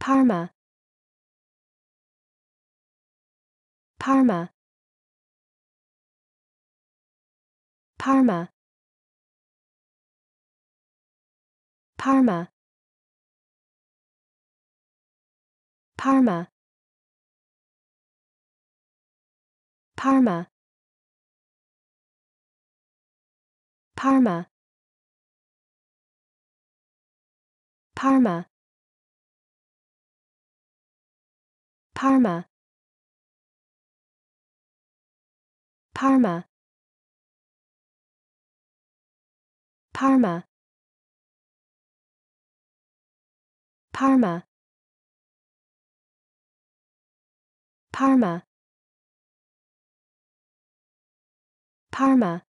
Parma Parma Parma Parma Parma Parma Parma Parma Parma Parma Parma Parma Parma Parma